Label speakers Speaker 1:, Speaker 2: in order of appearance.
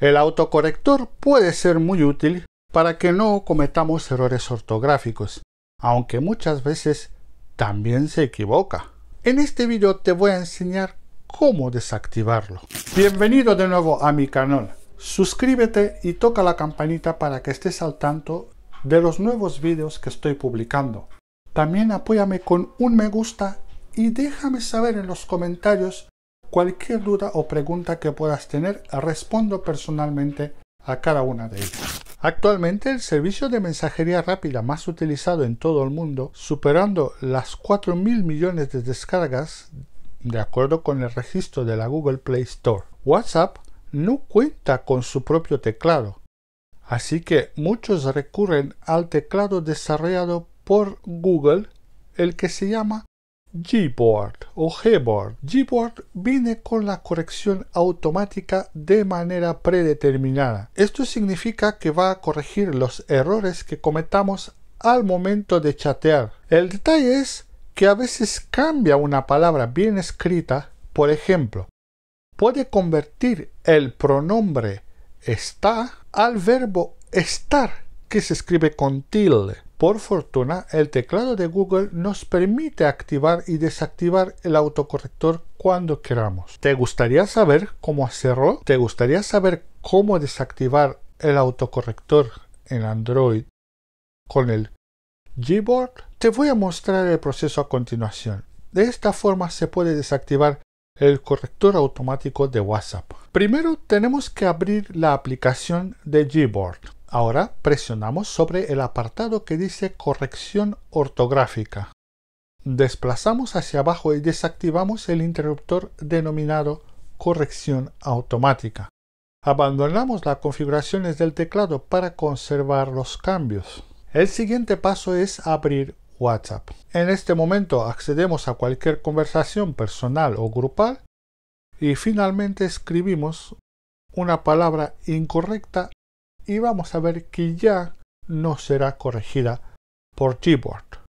Speaker 1: El autocorrector puede ser muy útil para que no cometamos errores ortográficos, aunque muchas veces también se equivoca. En este video te voy a enseñar cómo desactivarlo. Bienvenido de nuevo a mi canal. Suscríbete y toca la campanita para que estés al tanto de los nuevos videos que estoy publicando. También apóyame con un me gusta y déjame saber en los comentarios Cualquier duda o pregunta que puedas tener, respondo personalmente a cada una de ellas. Actualmente el servicio de mensajería rápida más utilizado en todo el mundo, superando las 4.000 mil millones de descargas de acuerdo con el registro de la Google Play Store. WhatsApp no cuenta con su propio teclado, así que muchos recurren al teclado desarrollado por Google, el que se llama Gboard o Gboard. Gboard viene con la corrección automática de manera predeterminada. Esto significa que va a corregir los errores que cometamos al momento de chatear. El detalle es que a veces cambia una palabra bien escrita, por ejemplo, puede convertir el pronombre está al verbo estar que se escribe con tilde. Por fortuna, el teclado de Google nos permite activar y desactivar el autocorrector cuando queramos. ¿Te gustaría saber cómo hacerlo? ¿Te gustaría saber cómo desactivar el autocorrector en Android con el Gboard? Te voy a mostrar el proceso a continuación. De esta forma se puede desactivar el corrector automático de WhatsApp. Primero tenemos que abrir la aplicación de Gboard. Ahora presionamos sobre el apartado que dice corrección ortográfica. Desplazamos hacia abajo y desactivamos el interruptor denominado corrección automática. Abandonamos las configuraciones del teclado para conservar los cambios. El siguiente paso es abrir WhatsApp. En este momento accedemos a cualquier conversación personal o grupal y finalmente escribimos una palabra incorrecta y vamos a ver que ya no será corregida por Gboard.